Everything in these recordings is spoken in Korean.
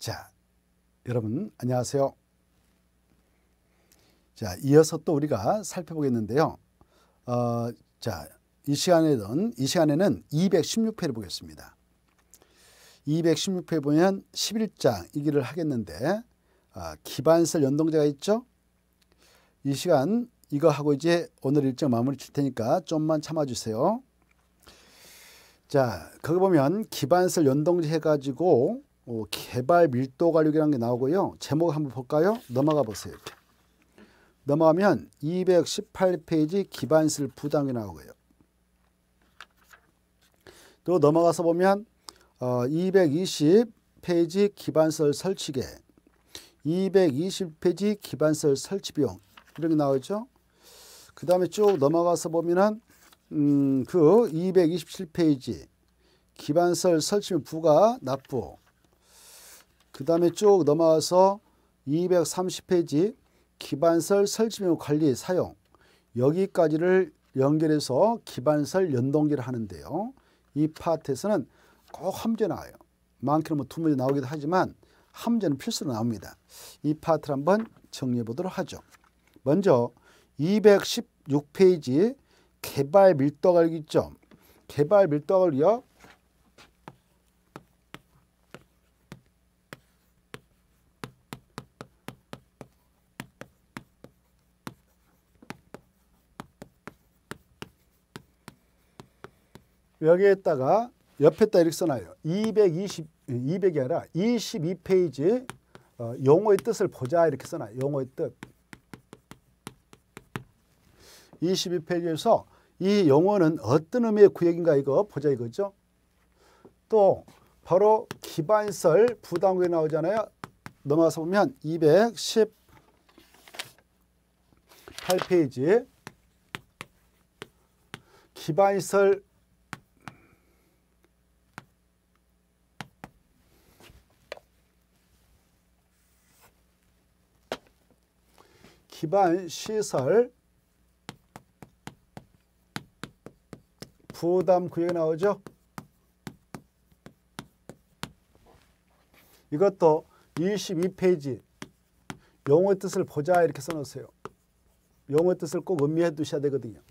자, 여러분 안녕하세요. 자, 이어서 또 우리가 살펴보겠는데요. 어, 자, 이 시간에는 이 시간에는 216회를 보겠습니다. 216회 보면 11장 이기를 하겠는데 아, 기반설 연동제가 있죠. 이 시간 이거 하고 이제 오늘 일정 마무리 칠 테니까 좀만 참아주세요. 자, 거기 보면 기반설 연동제 해가지고 어, 개발 밀도 관리이라는게 나오고요. 제목 한번 볼까요? 넘어가 보세요. 이렇게. 넘어가면 218페이지 기반슬 부당이 나오고요. 또 넘어가서 보면 어, 220페이지 기반설 설치계, 220페이지 기반설 설치 비용 이런 게 나오죠. 그 다음에 쭉 넘어가서 보면은 음, 그 227페이지 기반설 설치 부가 납부 그 다음에 쭉 넘어와서 230페이지 기반설 설치명 관리 사용 여기까지를 연결해서 기반설 연동기를 하는데요. 이 파트에서는 꼭 함재 나와요. 많게는 뭐 두 문제 나오기도 하지만 함재는 필수로 나옵니다. 이 파트를 한번 정리해 보도록 하죠. 먼저 216페이지 개발 밀도가 있죠. 개발 밀도가 위하 여기에다가 옆에다 이렇게 써놔요. 220, 200이 아니라 22페이지 어, 용어의 뜻을 보자 이렇게 써놔요. 용어의 뜻. 22페이지에서 이 용어는 어떤 의미의 구역인가 이거 보자 이거죠. 또 바로 기반설 부당구에 나오잖아요. 넘어가서 보면 218페이지 기반설 기반 시설 부담 구역이 나오죠. 이것도 22페이지 용어 뜻을 보자 이렇게 써놓으세요. 용어 뜻을 꼭 음미해 두셔야 되거든요.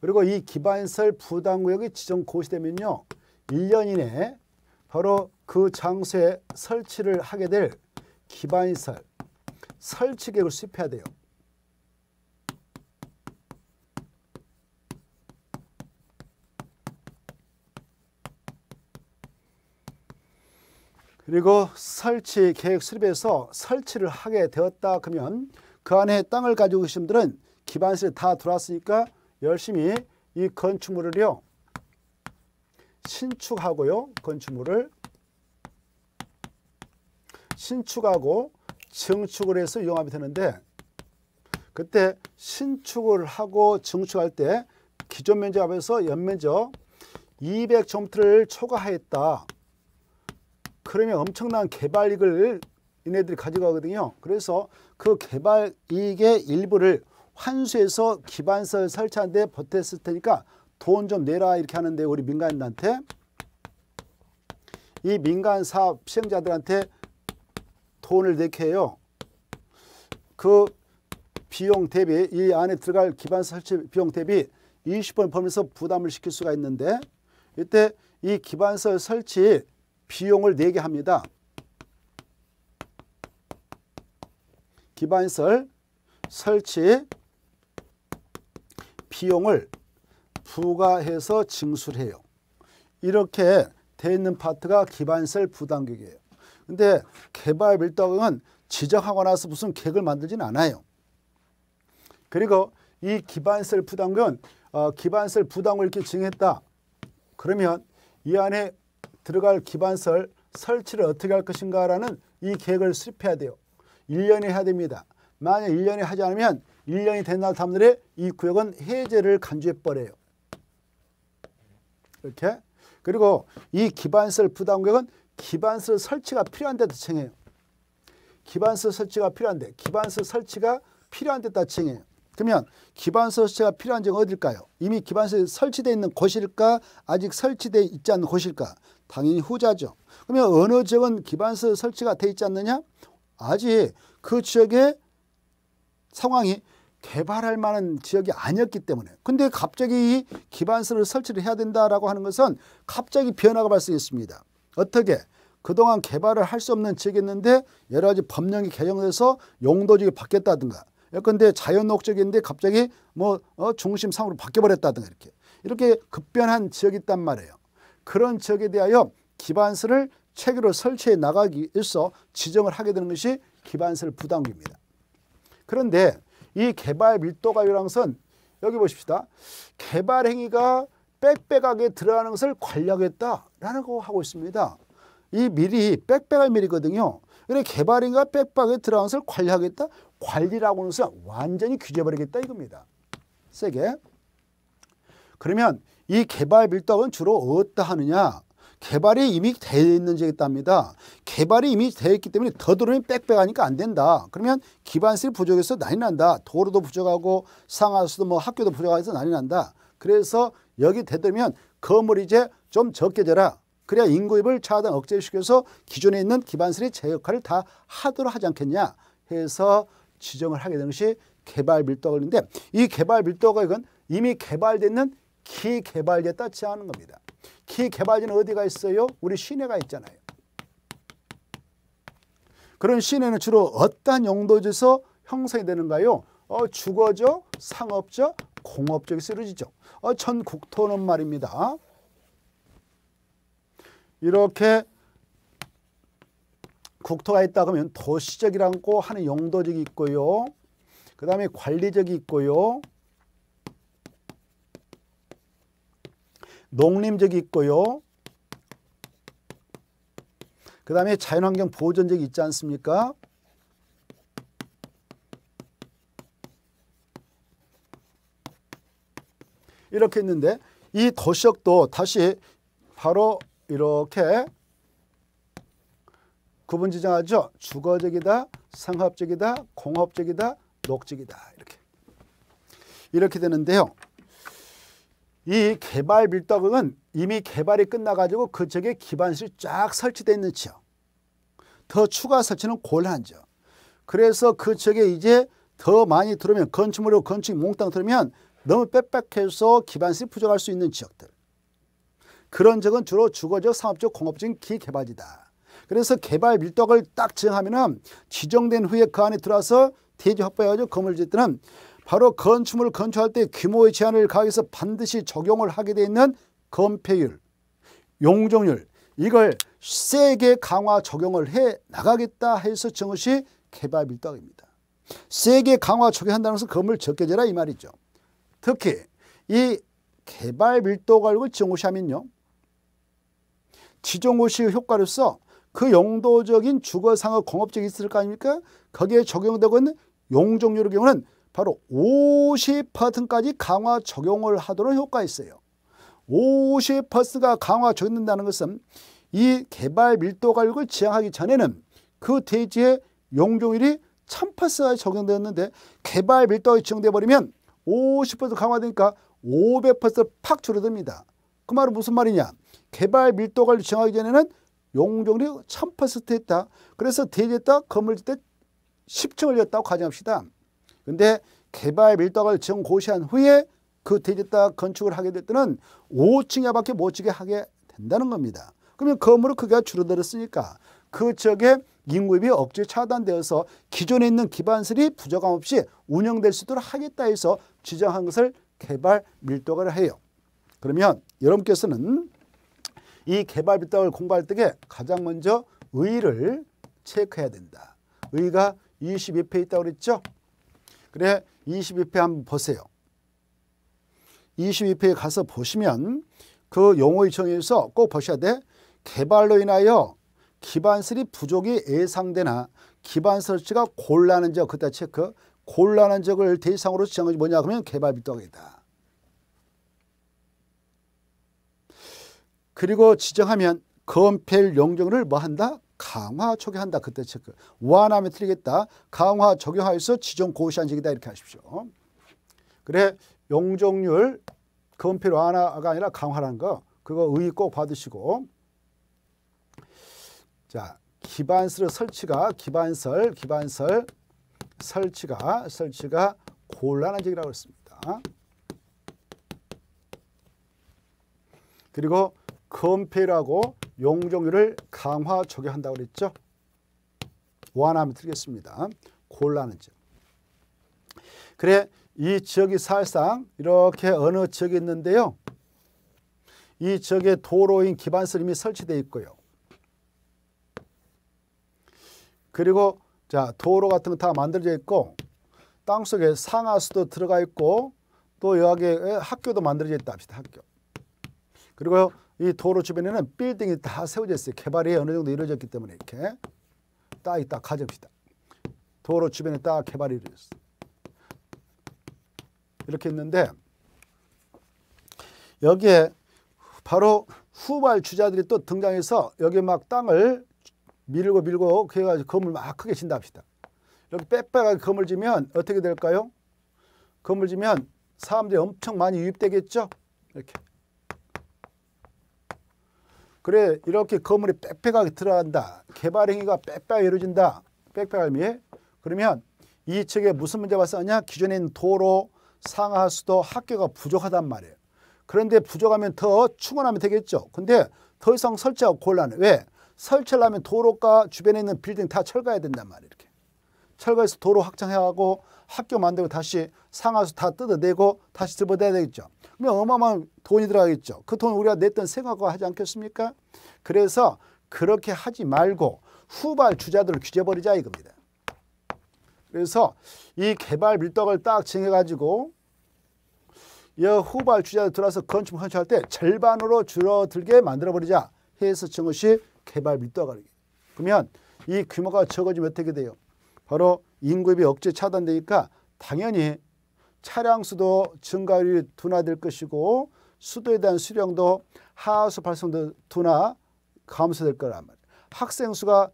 그리고 이 기반설 부담구역이 지정 고시되면요. 1년 이내 바로 그 장소에 설치를 하게 될 기반설 설치계획을 수립해야 돼요. 그리고 설치 계획 수립에서 설치를 하게 되었다 그러면 그 안에 땅을 가지고 계신 분들은 기반실이 다 들어왔으니까 열심히 이 건축물을요. 신축하고요. 건축물을 신축하고 증축을 해서 이용하면 되는데 그때 신축을 하고 증축할 때 기존 면적 앞에서 연면적 200점트를 초과하다 그러면 엄청난 개발 이익을 얘네들이 가져가거든요. 그래서 그 개발 이익의 일부를 환수해서 기반설 설치한 데버텼을 테니까 돈 좀 내라 이렇게 하는데 우리 민간인한테 이 민간 사업 시행자들한테 돈을 내게 해요. 그 비용 대비 이 안에 들어갈 기반 설치 비용 대비 20%를보면서 부담을 시킬 수가 있는데 이때 이 기반설 설치 비용을 내게 합니다. 기반시설 설치 비용을 부과해서 징수해요. 이렇게 돼 있는 파트가 기반시설 부담격이에요. 근데 개발 밀도학은 지정하고 나서 무슨 계획을 만들진 않아요. 그리고 이 기반시설 부담은 어, 기반시설 부담을 이렇게 증했다. 그러면 이 안에 들어갈 기반설 설치를 어떻게 할 것인가라는 이 계획을 수립해야 돼요. 1년에 해야 됩니다. 만약 1년에 하지 않으면 1년이 된 날 다음날에 이 구역은 해제를 간주해버려요. 이렇게. 그리고 이 기반설 부담구역은 기반설 설치가 필요한데 대칭해요. 기반설 설치가 필요한데 기반설 설치가 필요한데 따칭해요. 그러면 기반설치가 필요한 지역은 어딜까요? 이미 기반시설 설치되어 있는 곳일까? 아직 설치되어 있지 않은 곳일까? 당연히 후자죠. 그러면 어느 지역은 기반설치가 되어 있지 않느냐? 아직 그 지역의 상황이 개발할 만한 지역이 아니었기 때문에 근데 갑자기 기반설을 설치를 해야 된다라고 하는 것은 갑자기 변화가 발생했습니다. 어떻게? 그동안 개발을 할 수 없는 지역이었는데 여러 가지 법령이 개정돼서 용도지역이 바뀌었다든가 예컨대 자연옥적인데 갑자기 뭐 어, 중심 상으로 바뀌어버렸다든가 이렇게 이렇게 급변한 지역이 있단 말이에요. 그런 지역에 대하여 기반설을 체계로 설치해 나가기 위해서 지정을 하게 되는 것이 기반설 부담구입니다. 그런데 이 개발 밀도가 요랑선 여기 보십시다. 개발 행위가 빽빽하게 들어가는 것을 관리하겠다라는 거 하고 있습니다. 이 미리 빽빽한 미리거든요 그래 개발인과 백박의 들어간 것을 관리하겠다. 관리라고 하는 것을 완전히 규제버리겠다 이겁니다. 세게. 그러면 이 개발 빌덕은 주로 어떠 하느냐. 개발이 이미 되어 있는지에 있답니다. 개발이 이미 되어 있기 때문에 더 들어오면 빽빽하니까 안 된다. 그러면 기반시설 부족해서 난이 난다. 도로도 부족하고 상하수도 뭐 학교도 부족해서 난이 난다. 그래서 여기 되되면 건물 이제 좀 적게 져라. 그래야 인구입을 차단 억제시켜서 기존에 있는 기반설이 제 역할을 다 하도록 하지 않겠냐 해서 지정을 하게 된 것이 개발 밀도가 걸린데 이 개발 밀도가 이건 이미 개발되는 기개발됐다 따지 않은 겁니다. 기개발지는 어디가 있어요? 우리 시내가 있잖아요. 그런 시내는 주로 어떤 용도에서 형성이 되는가요? 어, 주거적, 상업적, 공업적이 쓰러지죠. 어, 전 국토는 말입니다. 이렇게 국토가 있다 그러면 도시적이라고 하는 용도적이 있고요. 그 다음에 관리적이 있고요. 농림적이 있고요. 그 다음에 자연환경 보존적이 있지 않습니까? 이렇게 있는데 이 도시역도 다시 바로 이렇게 구분 지정하죠. 주거적이다, 상업적이다, 공업적이다, 녹적이다. 이렇게. 이렇게 되는데요. 이 개발 밀떡은 이미 개발이 끝나가지고 그 쪽에 기반실이 쫙 설치되어 있는 지역. 더 추가 설치는 곤란한 지역. 그래서 그 쪽에 이제 더 많이 들어오면 건축물로 건축이 몽땅 들어오면 너무 빽빽해서 기반실이 부족할 수 있는 지역들. 그런 적은 주로 주거적, 상업적, 공업적인 기개발지다. 그래서 개발 밀도을딱지정하면 지정된 후에 그 안에 들어와서 대지 확보해가지고 건물 짓 때는 바로 건축물을 건축할 때 규모의 제한을 가해서 반드시 적용을 하게 돼 있는 건폐율, 용적률 이걸 세게 강화 적용을 해 나가겠다 해서 정시 개발 밀도입니다. 세게 강화 적용한다는 것은 건물 적게 재라 이 말이죠. 특히 이 개발 밀도 가지고 정시하면요 지정호시의 효과로서 그용도적인 주거상업 공업적 이 있을 거 아닙니까? 거기에 적용되고 있는 용적률의 경우는 바로 50%까지 강화 적용을 하도록 효과 있어요. 50%가 강화 적용된다는 것은 이 개발 밀도 가격을 지향하기 전에는 그 대지의 용적률이 1000%가 적용되었는데 개발 밀도가 지정돼 버리면 50% 강화되니까 500%팍 줄어듭니다. 그 말은 무슨 말이냐? 개발 밀도가를 정하기 전에는 용적률이 1000% 했다. 그래서 대지에다 건물 짓때 10층을 지었다고 가정합시다. 근데 개발 밀도가를 정 고시한 후에 그대지에다 건축을 하게 될 때는 5층 이하밖에 못 지게 하게 된다는 겁니다. 그러면 건물의 크기가 줄어들었으니까 그 지역의 인구입이 억제 차단되어서 기존에 있는 기반설이 부족함 없이 운영될 수 있도록 하겠다 해서 지정한 것을 개발 밀도가를 해요. 그러면 여러분께서는 이 개발 비법을 공부할 때에 가장 먼저 의의를 체크해야 된다. 의의가 22페 있다고 그랬죠? 그래 22페 한번 보세요. 22페에 가서 보시면 그 용어 요청에서 꼭 보셔야 돼. 개발로 인하여 기반설이 부족이 예상되나 기반 설치가 곤란한 적 그때 체크 곤란한 적을 대상으로 지정한 게 뭐냐 그러면 개발 비도하다 그리고 지정하면 건폐율 용적률을 뭐 한다? 강화 적용한다. 그때 체크. 완화하면 틀리겠다. 강화 적용하여서 지정 고시한 적이다. 이렇게 하십시오. 그래 용적률 건폐율 완화가 아니라 강화라는 거 그거 의의 꼭 받으시고 자 기반설 설치가 기반설 기반설 설치가 설치가 곤란한 적이라고 했습니다. 그리고 건폐라고용종률을 강화 적용한다고 그랬죠. 완화하면 틀겠습니다. 곤란한 지역. 그래 이 지역이 사실상 이렇게 어느 지역이 있는데요. 이 지역에 도로인 기반선 이미 설치되어 있고요. 그리고 자 도로 같은 거 다 만들어져 있고 땅속에 상하수도 들어가 있고 또 여기에 학교도 만들어져 있다 합시다. 학교. 그리고 이 도로 주변에는 빌딩이 다 세워져 있어요. 개발이 어느 정도 이루어졌기 때문에 이렇게 딱 있다 가져시다 도로 주변에 딱 개발이 이루어졌어. 이렇게 있는데 여기에 바로 후발주자들이 또 등장해서 여기 막 땅을 밀고 밀고 그가지고 건물 막 크게 진다 합시다. 이렇게 빽빽하게 건물 지면 어떻게 될까요? 건물 지면 사람들이 엄청 많이 유입되겠죠? 이렇게 그래 이렇게 건물이 빽빽하게 들어간다. 개발 행위가 빽빽하게 이루어진다. 빽빽할 미에 그러면 이 측에 무슨 문제가 싸냐? 기존에 있는 도로, 상하수도, 학교가 부족하단 말이에요. 그런데 부족하면 더 충원하면 되겠죠. 근데 더 이상 설치하고 곤란해. 왜? 설치를 하면 도로가 주변에 있는 빌딩 다 철거해야 된단 말이에요. 이렇게. 철거해서 도로 확장해가고 학교 만들고 다시 상하수 다 뜯어내고 다시 집어대야 되겠죠. 그러면 어마어마한 돈이 들어가겠죠. 그 돈 우리가 냈던 생각과 하지 않겠습니까? 그래서 그렇게 하지 말고 후발 주자들을 규제버리자 이겁니다. 그래서 이 개발 밀덕을 딱 정해가지고 이 후발 주자들 들어와서 건축 건축할 때 절반으로 줄어들게 만들어버리자 해서 정것이 개발 밀덕을 그러면 이 규모가 적어지면 어떻게 돼요? 바로 인구입이 억제 차단되니까 당연히 차량 수도 증가율이 둔화될 것이고 수도에 대한 수령도 하수 발생도 둔화 감소될 거란 말이에요. 학생 수가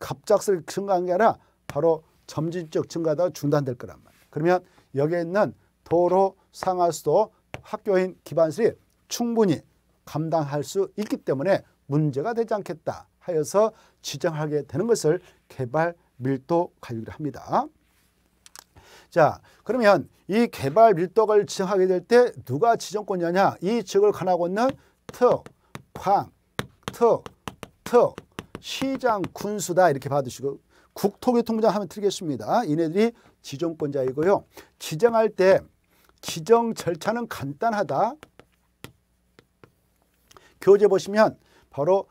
갑작스럽게 증가한 게 아니라 바로 점진적 증가가 중단될 거란 말이에요. 그러면 여기에 있는 도로 상하수도 학교인 기반실이 충분히 감당할 수 있기 때문에 문제가 되지 않겠다 하여서 지정하게 되는 것을 개발 밀도 관리를 합니다. 자, 그러면 이 개발 밀도를 지정하게 될 때 누가 지정권이냐? 이 측을 관하고 있는 특, 광, 특, 특, 시장 군수다 이렇게 봐주시고 국토교통부장 하면 틀리겠습니다. 이네들이 지정권자이고요. 지정할 때 지정 절차는 간단하다. 교재 보시면 바로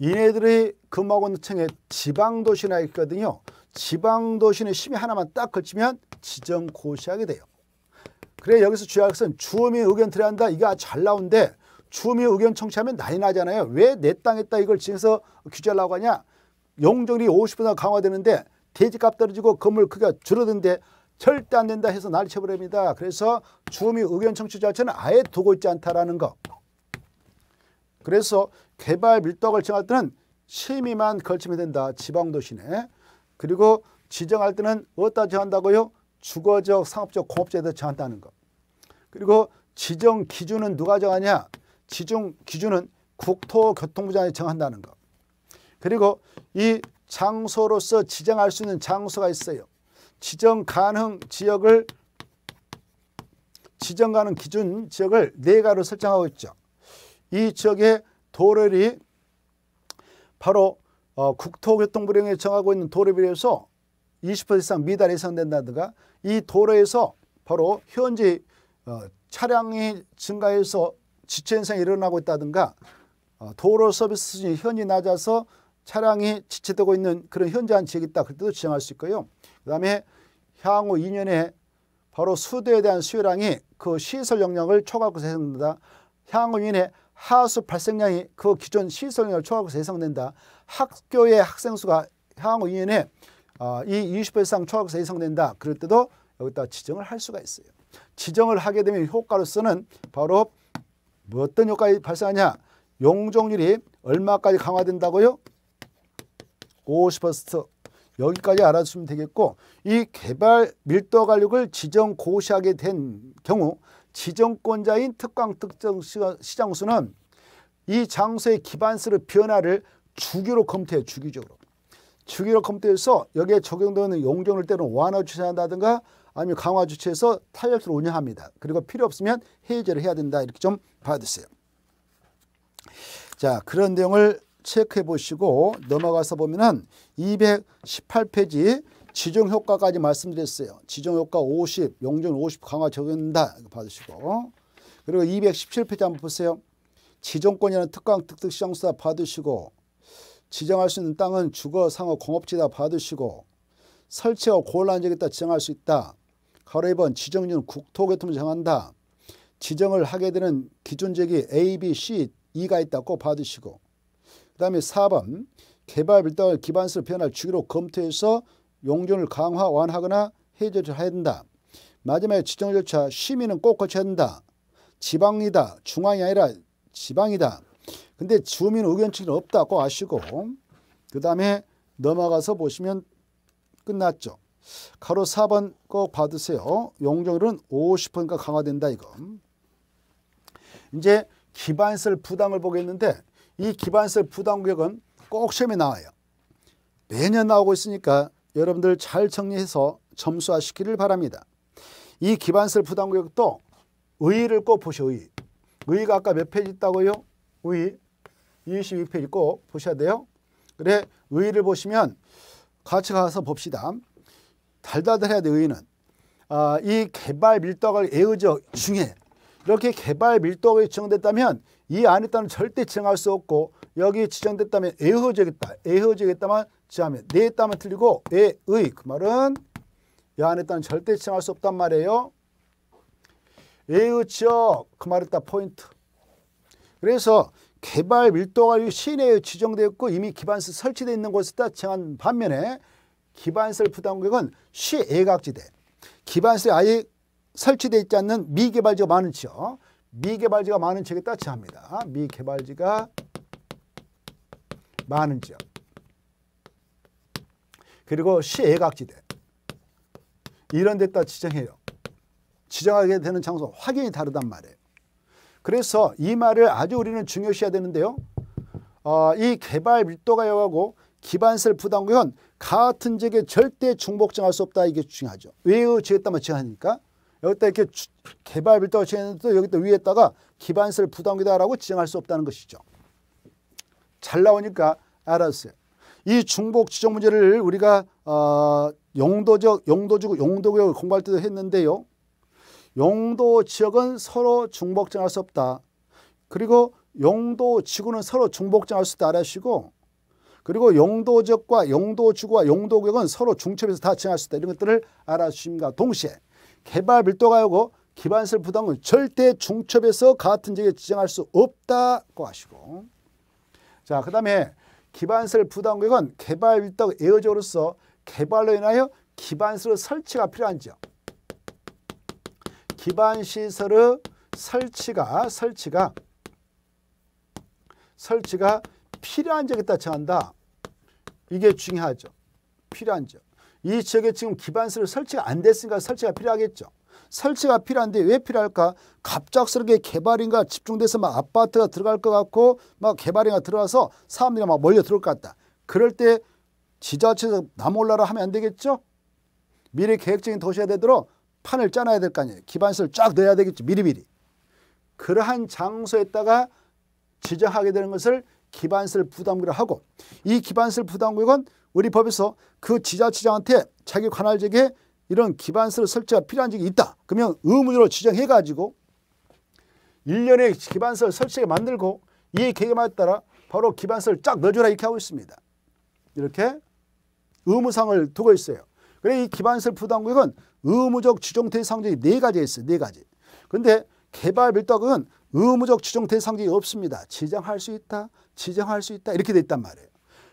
이네들의 금화원층에 지방도시나 있거든요. 지방도시는 심의 하나만 딱 걸치면 지정고시하게 돼요. 그래 여기서 주의할 것은 주음이 의견 들어야 한다. 이거 잘 나온데 주음이 의견 청취하면 난이 나잖아요. 왜 내 땅에다 이걸 지어서 규제하려고 하냐. 용적률이 50% 강화되는데 대지값 떨어지고 건물 크기가 줄어든데 절대 안 된다 해서 난리쳐버립니다. 그래서 주음이 의견 청취 자체는 아예 두고 있지 않다라는 거. 그래서 개발 밀도가 결정할 때는 심의만 걸치면 된다. 지방도시네. 그리고 지정할 때는 어디다 정한다고요? 주거적, 상업적, 공업지에다 정한다는 것. 그리고 지정 기준은 누가 정하냐? 지정 기준은 국토교통부장이 정한다는 것. 그리고 이 장소로서 지정할 수 있는 장소가 있어요. 지정 가능 지역을 지정 가능 기준 지역을 네 가로 설정하고 있죠. 이지역에도로를 바로 어, 국토교통부령에 정하고 있는 도로에 비해서 20% 이상 미달이 예상된다든가 이 도로에서 바로 현재 어, 차량이 증가해서 지체현상이 일어나고 있다든가 어, 도로 서비스 수준이 현이 낮아서 차량이 지체되고 있는 그런 현저한 지역이 있다. 그때도 지정할 수 있고요. 그 다음에 향후 2년에 바로 수도에 대한 수요량이 그 시설 역량을 초과하고 해야 된다. 향후 2년에 하수 발생량이 그 기존 시설량을 초과하고서 예상된다. 학교의 학생 수가 향후 2년에 어, 이20% 이상 초과해서 예상된다. 그럴 때도 여기다 지정을 할 수가 있어요. 지정을 하게 되면 효과로서는 바로 뭐 어떤 효과가 발생하냐. 용적률이 얼마까지 강화된다고요? 50% 여기까지 알아주시면 되겠고 이 개발 밀도 가격을 지정 고시하게 된 경우 지정권자인 특강 특정 시장수는 이 장소의 기반수를 변화를 주기로 검토해 주기적으로. 주기로 검토해서 여기에 적용되는 용적률 때는 완화 주체한다든가 아니면 강화 주체에서 타력적으로 운영합니다. 그리고 필요 없으면 해제를 해야 된다 이렇게 좀 봐주세요. 자 그런 내용을 체크해 보시고 넘어가서 보면은 218페이지 지정 효과까지 말씀드렸어요. 지정 효과 50, 용준 50 강화 적용된다. 이거 받으시고. 그리고 217페이지 한번 보세요. 지정권이라는 특강 특특 시장수다 받으시고 지정할 수 있는 땅은 주거 상업 공업지다 받으시고 설치와 고란한 적이 따라 지정할 수 있다. 가로 1번 지정률 국토교통부 정한다. 지정을 하게 되는 기준적이 A, B, C, E가 있다고 받으시고 그 다음에 4번 개발 밀당을 기반수로 변할 주기로 검토해서 용존을 강화 완화하거나 해제조해야 된다. 마지막에 지정 절차 심의는 꼭 거쳐야 된다. 지방이다. 중앙이 아니라 지방이다. 근데 주민 의견치는 없다. 꼭 아시고 그 다음에 넘어가서 보시면 끝났죠. 가로 4번 꼭 받으세요. 용적률은 50%가 강화된다 이거. 이제 기반세 부담을 보겠는데 이 기반세 부담 구역은 꼭 시험에 나와요. 매년 나오고 있으니까 여러분들 잘 정리해서 점수화시키를 바랍니다. 이 기반설 부담구역도 의의를 꼭 보셔 의의. 의의가 아까 몇 페이지 있다고요? 의의 26페이지 꼭 보셔야 돼요. 그래 의의를 보시면 같이 가서 봅시다. 달달해야 돼 의의는. 아, 이 개발 밀도가 애의적 중에 이렇게 개발 밀도가 지정됐다면 이 안에 따는 절대 지정할 수 없고 여기 지정됐다면 애호적이다. 애호적이다만 지하면 네땀다 틀리고 에의 그 말은 야 안에 있다 절대 지칭할 수 없단 말이에요. 에의 지역 그 말에 따 포인트. 그래서 개발 밀도가 시내에 지정되었고 이미 기반시 설치되어 있는 곳에 따 정한 반면에 기반시설 부담 구은 시애각지대 기반시에 아예 설치되어 있지 않는 미개발지가 많은 지역 미개발지가 많은 지역에 따 지합니다. 미개발지가 많은 지역 그리고 시애각지대 이런 데다 지정해요. 지정하게 되는 장소 확연히 다르단 말이에요. 그래서 이 말을 아주 우리는 중요시해야 되는데요. 어, 이 개발 밀도가 여하고 기반세 부담구역 같은 지역에 절대 중복증할 수 없다 이게 중요하죠. 왜요? 지었다면 지하니까 여기다 이렇게 주, 개발 밀도가 지었는데 여기다 위에다가 기반세 부담구다라고 지정할 수 없다는 것이죠. 잘 나오니까 알았어요. 이 중복 지정 문제를 우리가 어, 용도적 용도지구 용도구역 을 공부할 때도 했는데요. 용도 지역은 서로 중복정할 수 없다. 그리고 용도 지구는 서로 중복정할 수 있다 알아시고 그리고 용도 지역과 용도 지구와 용도 구역은 서로 중첩해서 다 정할 수 있다. 이런 것들을 알아주십니다. 동시에 개발 밀도가요고 기반설 부담은 절대 중첩해서 같은 지역에 지정할 수 없다고 하시고 자, 그 다음에 기반세를 부담금은 개발 일덕 에어저로서 개발로 인하여 기반시설 설치가 필요한지요. 기반시설의 설치가 설치가 설치가 필요한 지에 따라 한다 이게 중요하죠. 필요한 지이 지역에 지금 기반설 설치가 안 됐으니까 설치가 필요하겠죠. 설치가 필요한데 왜 필요할까? 갑작스럽게 개발인가 집중돼서 막 아파트가 들어갈 것 같고 막 개발인가 들어와서 사람들이 막 몰려 들어올 것 같다. 그럴 때 지자체에서 나몰라라 하면 안 되겠죠? 미래 계획적인 도시가 되도록 판을 짜놔야 될 거 아니에요. 기반시설 쫙 넣어야 되겠지 미리미리. 그러한 장소에다가 지정하게 되는 것을 기반시설 부담구라 하고 이 기반시설 부담구역은 우리 법에서 그 지자체장한테 자기 관할지역에 이런 기반서를 설치가 필요한 적이 있다. 그러면 의무로 적으 지정해가지고 1년에 기반서를 설치하게 만들고 이 계획에 따라 바로 기반서를 쫙 넣어줘라 이렇게 하고 있습니다. 이렇게 의무상을 두고 있어요. 그래 이 기반설 부담구은 의무적 지정 대상적이 네 가지가 있어요. 네 가지. 근데 개발 밀도구은 의무적 지정 대상적이 없습니다. 지정할 수 있다, 지정할 수 있다 이렇게 돼 있단 말이에요.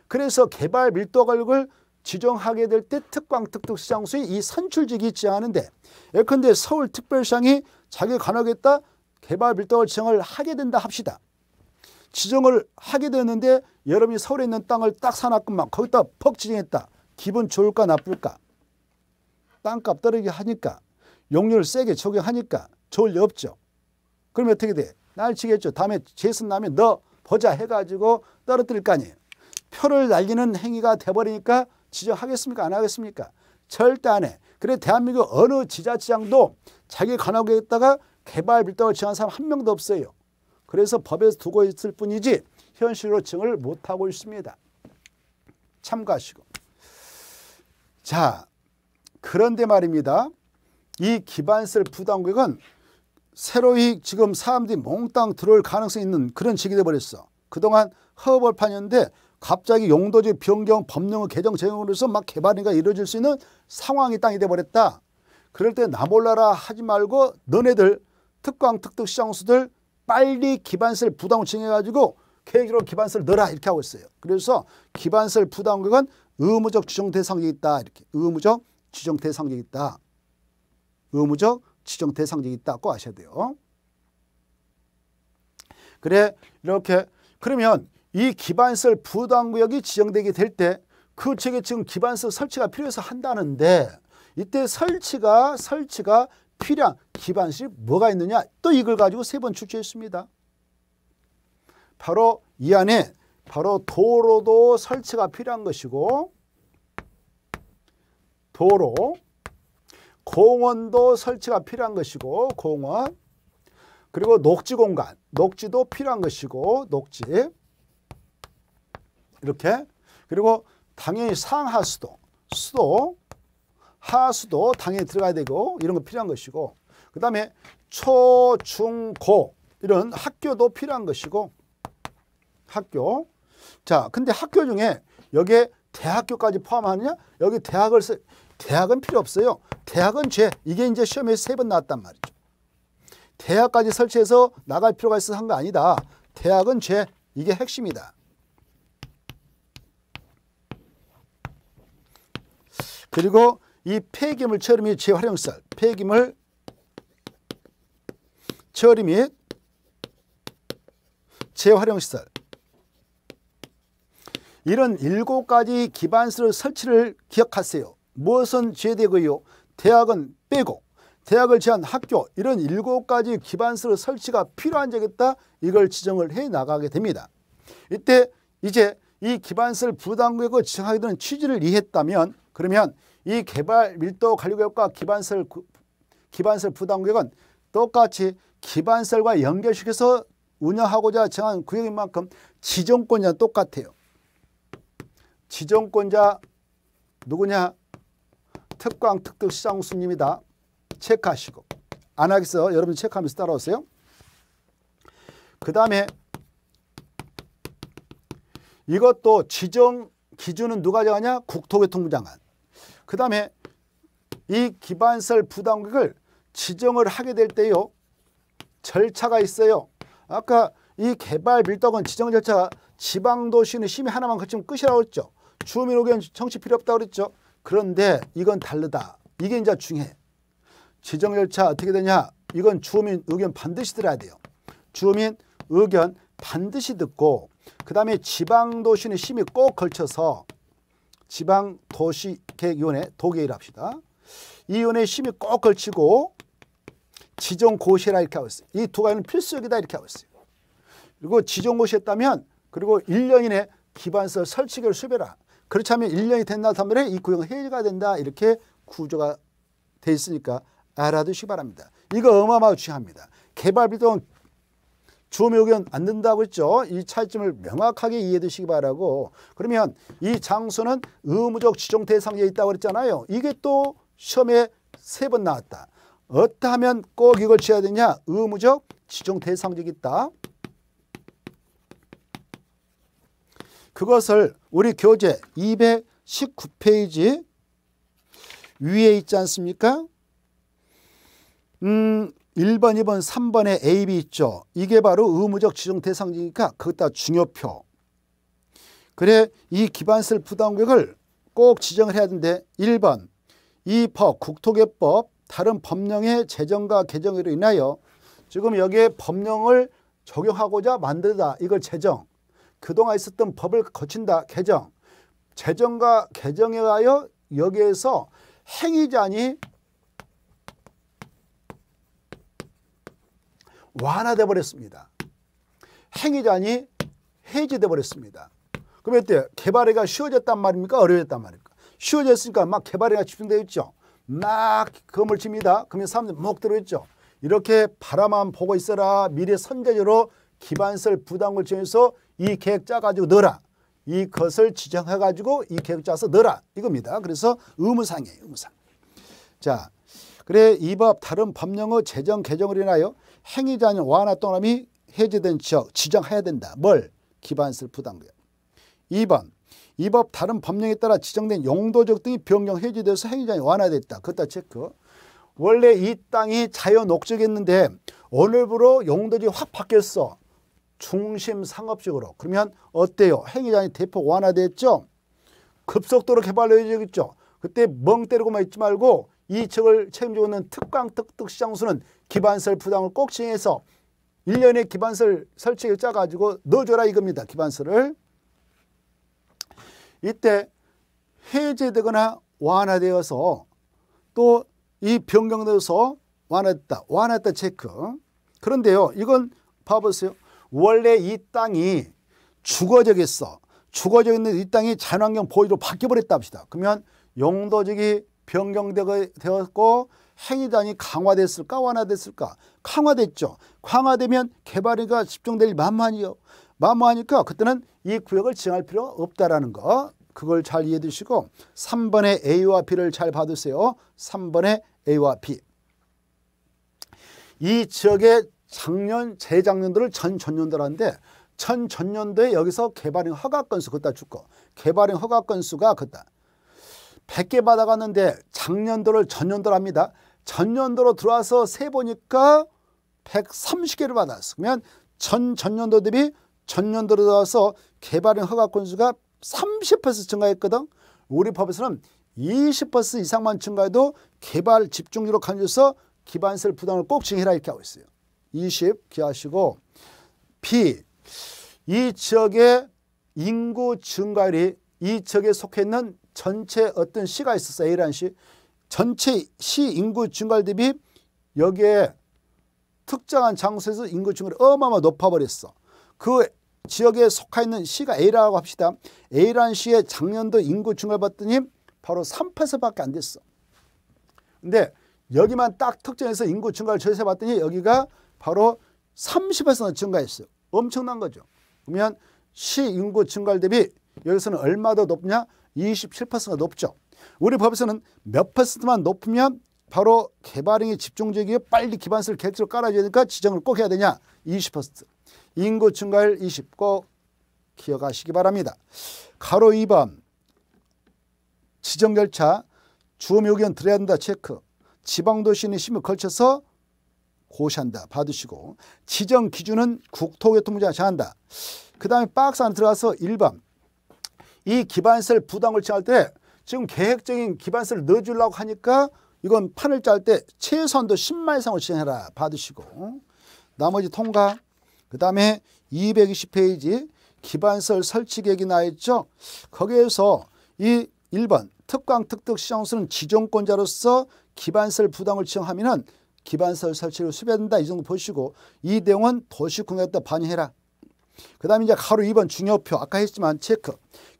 그래서 개발 밀도가역을 지정하게 될 때특광 특특 시장 수의 이선출직이 지하는데 예컨대 서울특별시장이 자기 관하겠다 개발 밀도을 지정을 하게 된다 합시다. 지정을 하게 되는데 여러분이 서울에 있는 땅을 딱사놨구만 거기다 퍽 지정했다. 기분 좋을까 나쁠까? 땅값 떨어지게 하니까 용률 세게 적용하니까 좋을 리 없죠. 그러면 어떻게 돼? 날치겠죠. 다음에 재선 나면 너 보자 해가지고 떨어뜨릴 거 아니에요. 표를 날리는 행위가 돼버리니까 지적하겠습니까? 안 하겠습니까? 절대 안 해. 그래 대한민국 어느 지자체장도 자기 관하고에다가 개발 밀당을 지한 사람 한 명도 없어요. 그래서 법에서 두고 있을 뿐이지 현실로 증을 못하고 있습니다. 참고하시고. 자, 그런데 말입니다. 이 기반세 부담금은 새로이 지금 사람들이 몽땅 들어올 가능성이 있는 그런 시기 돼버렸어. 그동안 허벌판이었는데 갑자기 용도지 변경 법령을 개정 제정으로서 막 개발이가 이루어질 수 있는 상황이 땅이 돼버렸다. 그럴 때 나몰라라 하지 말고 너네들 특강 특득 시장수들 빨리 기반세를 부담을 증해가지고 계획으로 기반세를 넣어라 이렇게 하고 있어요. 그래서 기반세를 부담금은 의무적 지정 대상이 있다 이렇게 의무적 지정 대상이 있다. 의무적 지정 대상이 있다 꼭 아셔야 돼요. 그래 이렇게 그러면 이기반설 부담구역이 지정되게 될 때그 지역에 지금 기반설 설치가 필요해서 한다는데 이때 설치가 설치가 필요한 기반시 뭐가 있느냐 또 이걸 가지고 세 번 출제했습니다. 바로 이 안에 바로 도로도 설치가 필요한 것이고 도로 공원도 설치가 필요한 것이고 공원 그리고 녹지 공간 녹지도 필요한 것이고 녹지 이렇게 그리고 당연히 상하수도 수도 하수도 당연히 들어가야 되고 이런 거 필요한 것이고 그 다음에 초, 중, 고 이런 학교도 필요한 것이고 학교 자 근데 학교 중에 여기에 대학교까지 포함하느냐 여기 대학을 쓰, 대학은 필요 없어요 대학은 죄 이게 이제 시험에 세 번 나왔단 말이죠 대학까지 설치해서 나갈 필요가 있어서 한 거 아니다 대학은 죄 이게 핵심이다 그리고 이 폐기물 처리 및 재활용설, 폐기물 처리 및 재활용시설 이런 일곱 가지 기반시설 설치를 기억하세요. 무엇은 제외되고요. 대학은 빼고 대학을 제한 학교 이런 일곱 가지 기반시설 설치가 필요한 적이다 이걸 지정을 해나가게 됩니다. 이때 이제 이 기반시설 부담구역을 지정하게 되는 취지를 이해했다면 그러면 이 개발 밀도 관리구역과 기반설 기반설 부담구역은 똑같이 기반설과 연결시켜서 운영하고자 정한 구역인 만큼 지정권자 똑같아요. 지정권자 누구냐? 특광 특특 시장 수입니다 체크하시고 안 하겠어. 여러분 체크하면서 따라오세요. 그 다음에 이것도 지정 기준은 누가 정하냐? 국토교통부 장관. 그 다음에 이 기반설 부담액을 지정을 하게 될 때요. 절차가 있어요. 아까 이 개발 밀덕은 지정 절차가 지방도시는 심의 하나만 거치면 끝이라고 했죠. 주민 의견 청취 필요 없다고 그랬죠. 그런데 이건 다르다. 이게 이제 중요해. 지정 절차 어떻게 되냐. 이건 주민 의견 반드시 들어야 돼요. 주민 의견 반드시 듣고 그 다음에 지방도시는 심이 꼭 걸쳐서 지방도시계획위원회 도계일 합시다. 이 위원회의 심이 꼭 걸치고 지정고시라 이렇게 하고 있어요. 이 두 가지는 필수적이다 이렇게 하고 있어요. 그리고 지정고시 했다면 그리고 1년 이내 기반설 설치결 계 수배라. 그렇지 않으면 1년이 된다 하면 이구형 해지가 된다 이렇게 구조가 돼 있으니까 알아두시기 바랍니다. 이거 어마어마하게 중요합니다. 개발 비용 주음의 의견 안된다고 했죠. 이 차이점을 명확하게 이해해 두시기 바라고 그러면 이 장소는 의무적 지정 대상에 있다고 그랬잖아요. 이게 또 시험에 세 번 나왔다. 어떠하면 꼭 이걸 쳐야 되냐? 의무적 지정 대상적 있다. 그것을 우리 교재 219페이지 위에 있지 않습니까? 음, 1번, 2번, 3번에 A, B 있죠. 이게 바로 의무적 지정 대상이니까 그것다 중요표. 그래 이 기반쓸 부담액을 꼭 지정을 해야 되는데 1번 이법 국토개법 다른 법령의 제정과 개정으로 인하여 지금 여기에 법령을 적용하고자 만들다 이걸 제정 그동안 있었던 법을 거친다 개정 제정과 개정에 의하여 여기에서 행위자니 완화돼 버렸습니다. 행위단이 해제돼 버렸습니다. 그럼 이때 개발회가 쉬워졌단 말입니까? 어려워졌단 말입니까? 쉬워졌으니까 막 개발회가 집중되어 있죠. 막 검을 칩니다. 그러면 사람들 목 들어있죠. 이렇게 바라만 보고 있어라. 미래 선제적으로 기반설 부담을 정해서 이 계획 짜가지고 넣어라. 이것을 지정해가지고 이 계획 짜서 넣어라. 이겁니다. 그래서 의무상이에요. 의무상. 자, 그래 이 법 다른 법령의 재정 개정을 인하여 행위자 는 완화 또 떠남이 해제된 지역 지정해야 된다. 뭘? 기반슬 부담구요 2번 이 법 다른 법령에 따라 지정된 용도적 등이 변경 해제돼서 행위자는 완화됐다. 그다 체크. 원래 이 땅이 자연 녹적이었는데 오늘부로 용도적이 확 바뀌었어. 중심 상업적으로 그러면 어때요? 행위자이 대폭 완화됐죠? 급속도로 개발되어지겠죠 그때 멍 때리고만 있지 말고 이 책을 책임지고 있는 특강 특특 시장수는 기반설 부담을 꼭 정해서 1년에 기반설 설치를 짜가지고 넣어줘라 이겁니다. 기반설을. 이때 해제되거나 완화되어서 또 이 변경되어서 완화됐다. 완화됐다 체크. 그런데요. 이건 봐보세요. 원래 이 땅이 주거적이었어. 주거적 있는 이 땅이 자연환경 보호로 바뀌어버렸다 합시다. 그러면 용도적이 변경되었고 행위단이 강화됐을까 완화됐을까? 강화됐죠. 강화되면 개발이가 집중될 만만이요. 만만하니까 그때는 이 구역을 지정할 필요 없다라는 거. 그걸 잘 이해해 두시고 3번의 A와 B를 잘 봐두세요. 3번의 A와 B. 이 지역의 작년, 재작년도를 전 전년도라는데 전 전년도에 여기서 개발인 허가 건수 그다 줄거 개발인 허가 건수가 그다 100개 받아갔는데 작년도를 전년도로 합니다. 전년도로 들어와서 세 보니까 130개를 받았어. 그러면 전 전년도 대비 전년도로 들어와서 개발인 허가 건수가 30% 증가했거든. 우리 법에서는 20% 이상만 증가해도 개발 집중으로 간주해서 기반세를 부담을 꼭 증해라 이렇게 하고 있어요. 20 기하시고 B 이 지역의 인구 증가율이 이 지역에 속해 있는 전체 어떤 시가 있었어 A라는 시 전체 시 인구 증가율 대비 여기에 특정한 장소에서 인구 증가율이 어마어마 높아버렸어 그 지역에 속해 있는 시가 A라고 합시다 A라는 시의 작년도 인구 증가를 봤더니 바로 3%밖에 안 됐어 근데 여기만 딱 특정해서 인구 증가를 조사해 봤더니 여기가 바로 30% 증가했어요 엄청난 거죠 그러면 시 인구 증가율 대비 여기서는 얼마 더 높냐? 27%가 높죠. 우리 법에서는 몇 퍼센트만 높으면 바로 개발행위 집중적이에 빨리 기반세를 계획적으로 깔아줘야 되니까 지정을 꼭 해야 되냐? 20%. 인구 증가율 20 꼭 기억하시기 바랍니다. 가로 2번 지정 절차 주음 요견 드려야 한다 체크 지방도시 내 심을 걸쳐서 고시한다 받으시고 지정 기준은 국토교통부가 정한다. 그 다음에 박스 안 들어가서 1번 이 기반세를 부담을 취할 때 지금 계획적인 기반세를 넣어주려고 하니까 이건 판을 짤 때 최소한도 10만 이상을 시행해라 받으시고 나머지 통과 그 다음에 220페이지 기반설 설치 계획이 나있죠. 거기에서 이 1번 특강 특특 시장수는 지정권자로서 기반설 부담을 지정하면 은 기반설 설치를 수배한다 이 정도 보시고 이 내용은 도시공약도 반영해라 그 다음에 이제 하루 2번 중요표 아까 했지만 체크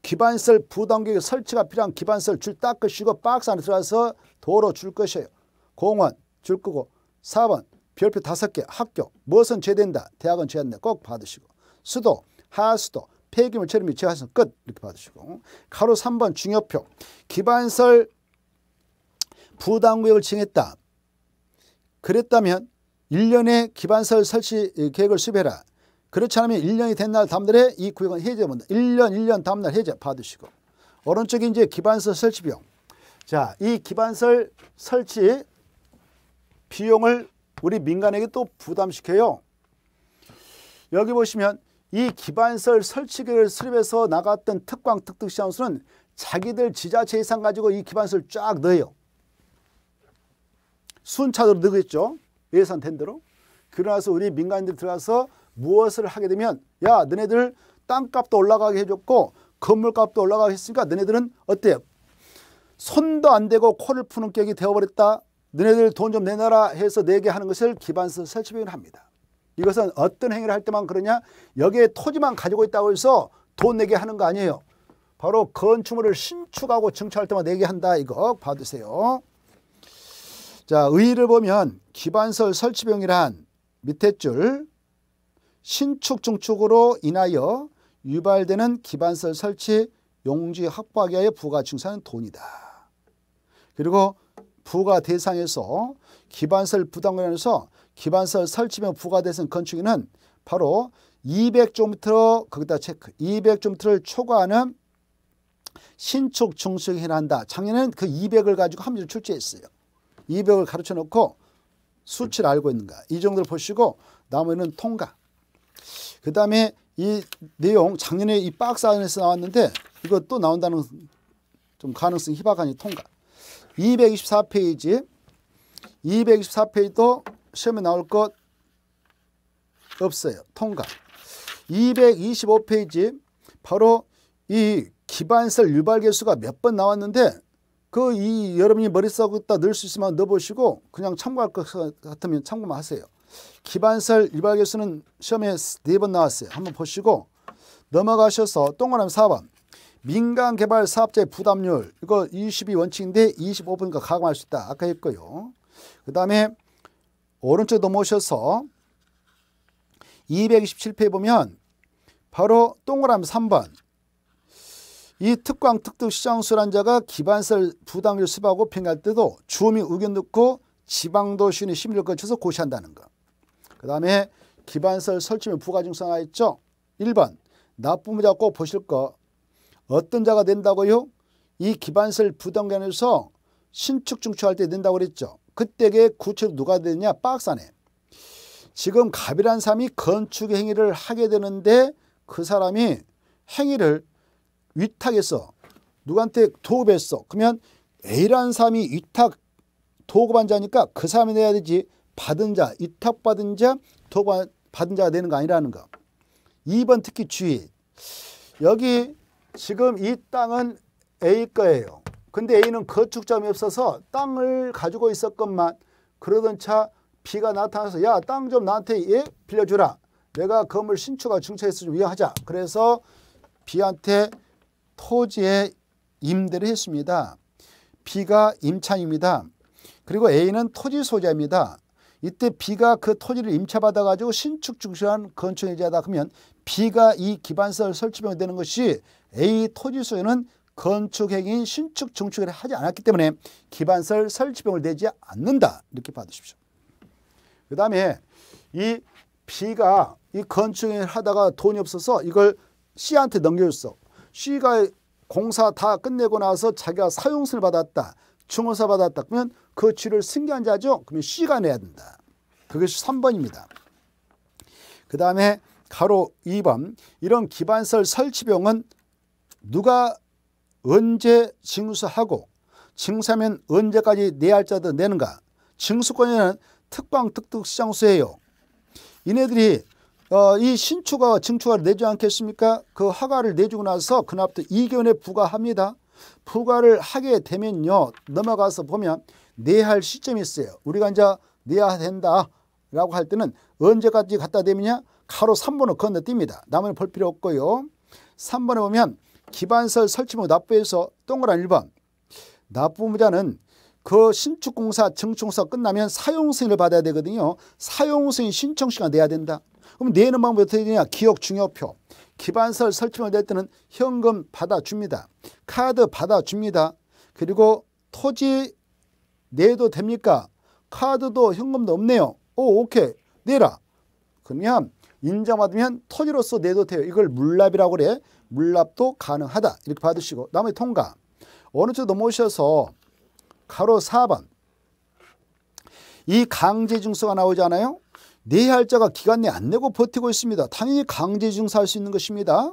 기반설 부당격 설치가 필요한 기반설 줄딱 끄시고 박스 안에 들어가서 도로 줄 것이에요. 공원 줄 끄고 4번 별표 다섯 개 학교 무엇은 죄된다 대학은 죄한다 꼭 받으시고 수도 하수도 폐기물 처리 및제활성끝 이렇게 받으시고 가로 3번 중요표 기반설 부담구역을정했다 그랬다면 1년에 기반설 설치 계획을 수배라 그렇지 않으면 1년이 된 날 다음날에 이 구역은 해제합니다. 1년, 1년 다음날 해제 받으시고 오른쪽에 이제 기반설 설치 비용. 자, 이 기반설 설치 비용을 우리 민간에게 또 부담시켜요. 여기 보시면 이 기반설 설치계획 수립해서 나갔던 특광 특특시장수는 자기들 지자체 예산 가지고 이 기반설 쫙 넣어요. 순차적으로 넣겠죠. 예산 된 대로. 그러나서 우리 민간인들 들어가서 무엇을 하게 되면 야 너네들 땅값도 올라가게 해줬고 건물값도 올라가게 했으니까 너네들은 어때? 요 손도 안 대고 코를 푸는 격이 되어버렸다. 너네들 돈 좀 내놔라 해서 내게 하는 것을 기반서 설치비용을 합니다. 이것은 어떤 행위를 할 때만 그러냐? 여기에 토지만 가지고 있다고 해서 돈 내게 하는 거 아니에요. 바로 건축물을 신축하고 증축할 때만 내게 한다. 이거 봐두세요. 자, 의의를 보면 기반설 설치비용이란 밑에 줄 신축 증축으로 인하여 유발되는 기반설 설치 용지 확보하기 위하여 부가 증산은 돈이다. 그리고 부가 대상에서 기반설 부담관에서 기반설 설치면 부가 대상 건축인은 바로 200조미터 거기다 체크 200조미터를 초과하는 신축 증축이라 한다. 작년에는 그 200을 가지고 합리를 출제했어요. 200을 가르쳐 놓고 수치를 알고 있는가. 이 정도를 보시고 나머지는 통과. 그 다음에 이 내용 작년에 이 박스 안에서 나왔는데 이것도 나온다는 좀 가능성 이 희박하니 통과. 224페이지 224페이지도 시험에 나올 것 없어요. 통과. 225페이지 바로 이 기반설 유발 개수가 몇 번 나왔는데 그 이 여러분이 머릿속에다 넣을 수 있으면 넣어보시고 그냥 참고할 것 같으면 참고만 하세요. 기반설 일반 교수는 시험에 네 번 나왔어요. 한번 보시고 넘어가셔서 동그라미 4번 민간 개발 사업자의 부담률 이거 22 원칙인데 2 5니 가감할 수 있다. 아까 했고요. 그 다음에 오른쪽 넘어오셔서 227페이지 보면 바로 동그라미 3번 이 특광 특득 시장수란 자가 기반설 부담률 수하고 평가할 때도 주음이 의견 듣고 지방도시의 심의를 거쳐서 고시한다는 것. 그 다음에 기반설 설치면 부가증성 하나 있죠. 1번 나부자꼭 보실 거 어떤 자가 된다고요? 이 기반설 부동견에서 신축 중추할 때 된다고 그랬죠. 그때게 구체로 누가 되느냐? 박사네 지금 갑이란 사람이 건축 행위를 하게 되는데 그 사람이 행위를 위탁해서 누구한테 도급했어. 그러면 A라는 사람이 위탁 도급한 자니까 그 사람이 내야 되지 받은 자, 위탁받은 자, 더 받은 자가 되는 거 아니라는 거. 2번 특히 주의. 여기 지금 이 땅은 A 거예요. 근데 A는 거축점이 없어서 땅을 가지고 있었건만 그러던 차 B가 나타나서 야 땅 좀 나한테 예? 빌려주라. 내가 건물 신축하 증차해서 좀 이용하자. 그래서 B한테 토지에 임대를 했습니다. B가 임차입니다. 그리고 A는 토지 소유입니다 이때 비가그 토지를 임차받아 가지고 신축 중시한 건축이자다 그러면 비가이 기반설 설치병이 되는 것이 A 토지 소유는 건축행위인 신축 중축을 하지 않았기 때문에 기반설 설치병을 내지 않는다 이렇게 받으십시오그 다음에 이 B가 이 건축행위를 하다가 돈이 없어서 이걸 C한테 넘겨줬어. C가 공사 다 끝내고 나서 자기가 사용수를 받았다. 증호사 받았다면 그러그 쥐를 승계한 자죠. 그러면 C가 내야 된다. 그것이 3번입니다. 그 다음에 가로 2번 이런 기반설 설치병은 누가 언제 징수하고 징수면 언제까지 내야 할 자도 내는가 징수권에는 특광특특시장수예요. 이네들이 어, 이 신추가 증추가 내지 않겠습니까? 그 허가를 내주고 나서 그날부터 2개에 부과합니다. 부과를 하게 되면요. 넘어가서 보면 내할 시점이 있어요. 우리가 이제 내야 된다라고 할 때는 언제까지 갖다 대느냐? 가로 3번을 건너뜁니다. 나머지볼 필요 없고요. 3번에 보면 기반설 설치물 뭐 납부에서 동그란 1번 납부무자는 그 신축공사, 증축공사 끝나면 사용승인을 받아야 되거든요. 사용승인 신청시간 내야 된다. 그럼 내는 방법이 어떻게 되냐? 기억중요표 기반설 설치물 될 때는 현금 받아줍니다. 카드 받아줍니다. 그리고 토지 내도 됩니까? 카드도 현금도 없네요. 오, 오케이. 내라. 그러면 인정받으면 토지로서 내도 돼요. 이걸 물납이라고 그래. 물납도 가능하다. 이렇게 받으시고 나머지 통과. 어느 쪽 넘어오셔서 가로 4번. 이 강제증서가 나오잖아요. 내할자가 기간 내 안 내고 버티고 있습니다. 당연히 강제 증사할 수 있는 것입니다.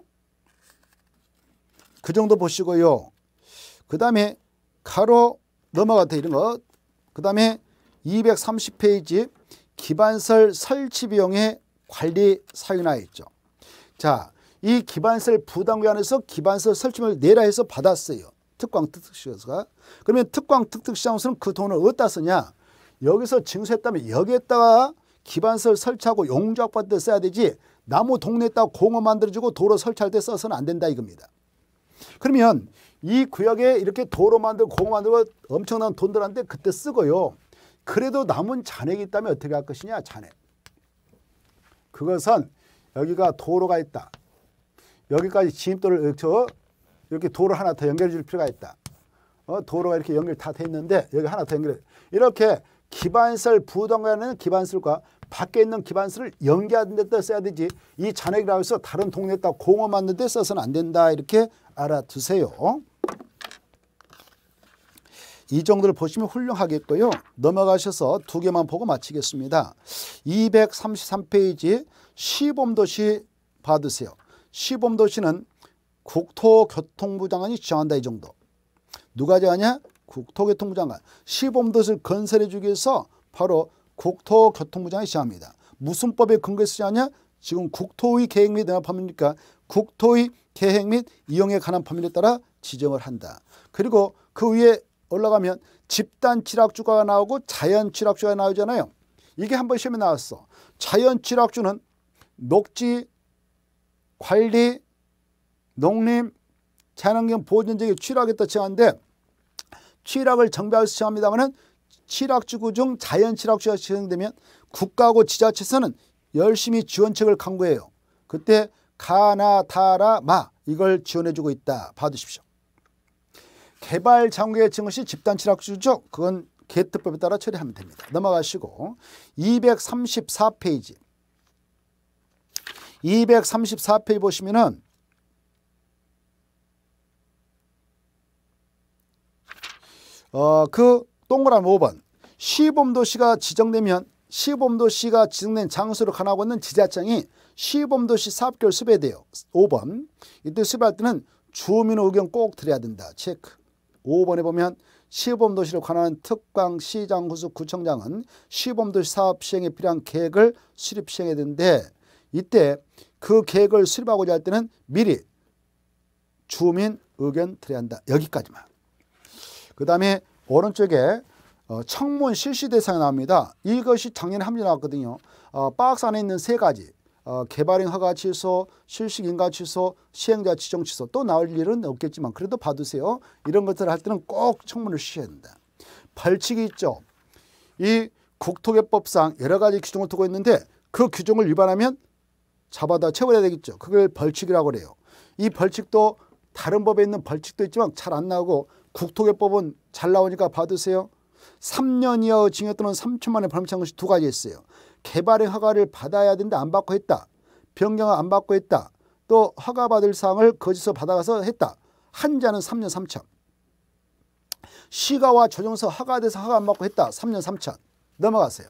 그 정도 보시고요. 그 다음에 가로 넘어가다 이런 것. 그 다음에 230페이지 기반설 설치 비용의 관리 사유나 있죠. 자, 이 기반설 부담구 안에서 기반설 설치비를 내라 해서 받았어요. 특광 특특시장가 그러면 특광 특특시장에는그 돈을 어디다 쓰냐? 여기서 징수했다면 여기에다가 기반설 설치하고 용접받듯 써야 되지 나무 동네에 따 공원 만들어주고 도로 설치할 때 써서는 안 된다 이겁니다. 그러면 이 구역에 이렇게 도로 만들고 공원 만들고 엄청난 돈들한테 그때 쓰고요. 그래도 남은 잔액이 있다면 어떻게 할 것이냐 잔액. 그것은 여기가 도로가 있다. 여기까지 진입도를 이렇게 도로 하나 더 연결해 줄 필요가 있다. 어, 도로가 이렇게 연결 다 돼 있는데 여기 하나 더 연결해. 이렇게 기반설 부동산에는 기반설과 밖에 있는 기반수를 연계하는 데다 써야 되지 이 잔액이라고 해서 다른 동네에다 공허 맞는 데 써서는 안 된다 이렇게 알아두세요. 이 정도를 보시면 훌륭하겠고요. 넘어가셔서 두 개만 보고 마치겠습니다. 233페이지 시범도시 받으세요 시범도시는 국토교통부 장관이 지정한다 이 정도. 누가 지 정하냐? 국토교통부 장관. 시범도시를 건설해 주기 위해서 바로 국토교통부장이 시합니다. 무슨 법에 근거해서 하냐 지금 국토의 계획 및 연합합니까? 국토의 계획 및 이용에 관한 범위에 따라 지정을 한다. 그리고 그 위에 올라가면 집단 칠학주가 나오고 자연 칠학주가 나오잖아요. 이게 한 번 시험에 나왔어. 자연 칠학주는 녹지, 관리, 농림, 자연환경 보존 지역에 락했다치하데 취락을 정비할 수 시험합니다만은 칠학주구 중 자연 칠학주가 시행되면 국가고 지자체에서는 열심히 지원책을 강구해요. 그때 가나타라마 이걸 지원해주고 있다. 봐두십시오. 개발 장기의 증거 시 집단 칠학주죠. 그건 개특법에 따라 처리하면 됩니다. 넘어가시고 234페이지 234페이지 보시면은 어, 그 동그란 5번 시범도시가 지정되면 시범도시가 지정된 장소를 관하고는 있 지자청이 시범도시 사업계 수배돼요. 5번 이때 수배할 때는 주민의 의견 꼭 드려야 된다. 체크 5번에 보면 시범도시로 관하는특강시장후수 구청장은 시범도시 사업 시행에 필요한 계획을 수립 시행해야 되는데 이때 그 계획을 수립하고자 할 때는 미리 주민 의견 드려야 한다. 여기까지만. 그 다음에 오른쪽에 어, 청문 실시 대상이 나옵니다. 이것이 작년에 합류 나왔거든요. 어, 박스 안에 있는 세 가지 어, 개발인 허가 취소, 실식 인가 취소, 시행자 지정 취소 또 나올 일은 없겠지만 그래도 봐두세요. 이런 것들을 할 때는 꼭 청문을 시해야다 벌칙이 있죠. 이 국토개법상 여러 가지 규정을 두고 있는데 그 규정을 위반하면 잡아다 채워야 되겠죠. 그걸 벌칙이라고 그래요. 이 벌칙도 다른 법에 있는 벌칙도 있지만 잘 안 나오고 국토개법은 잘 나오니까 받으세요. 3년 이하 징역 또는 3천 만에 벌금치는 것이 두 가지 있어요. 개발의 허가를 받아야 되는데 안 받고 했다. 변경을 안 받고 했다. 또 허가받을 사항을 거짓으로 받아가서 했다. 한 자는 3년 3천. 시가와 조정서 허가돼서 허가 안 받고 했다. 3년 3천. 넘어가세요.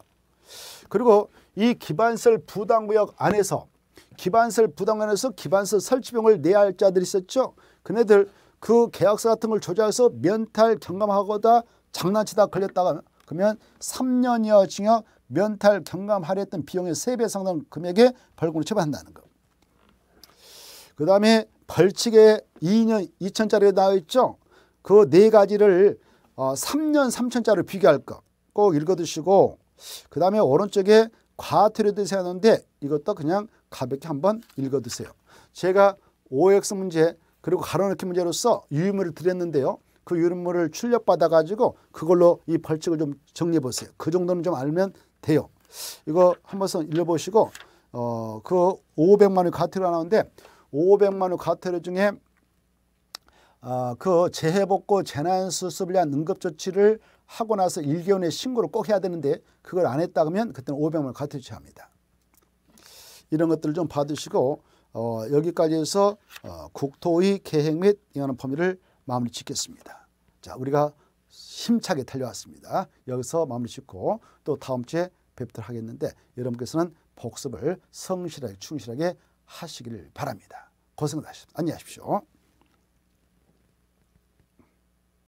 그리고 이 기반설 부당구역 안에서 기반설 부당구역에서 기반설 설치병을 내야 할 자들이 있었죠. 그네들 그 계약서 같은 걸 조작해서 면탈 경감하거나 장난치다 걸렸다가 그러면 3년 이하 징역 면탈 경감하려 했던 비용의 3배 상당 금액의 벌금을 처분한다는 거. 그 다음에 벌칙에 2년 2천짜리 나와 있죠. 그 네 가지를 어, 3년 3천짜리로 비교할 거. 꼭 읽어두시고 그 다음에 오른쪽에 과태료도 세웠는데 이것도 그냥 가볍게 한번 읽어두세요. 제가 OX 문제 그리고 가로넣기 문제로서 유인물을 드렸는데요. 그 유인물을 출력받아 가지고 그걸로 이 벌칙을 좀 정리해 보세요. 그 정도는 좀 알면 돼요. 이거 한번 읽어보시고 어, 그 500만 원 과태료 나오는데 500만 원 과태료 중에 어, 그 재해복구 재난수습을 위한 응급조치를 하고 나서 1개월 내 신고를 꼭 해야 되는데 그걸 안 했다 그러면 그때는 500만 원 과태료 취합니다. 이런 것들을 좀 받으시고 어, 여기까지 해서 어, 국토의 계획 및 인하는 범위를 마무리 짓겠습니다. 자, 우리가 힘차게 달려왔습니다. 여기서 마무리 짓고 또 다음 주에 뵙도록 하겠는데 여러분께서는 복습을 성실하게 충실하게 하시기를 바랍니다. 고생하셨습니다. 안녕히 하십시오.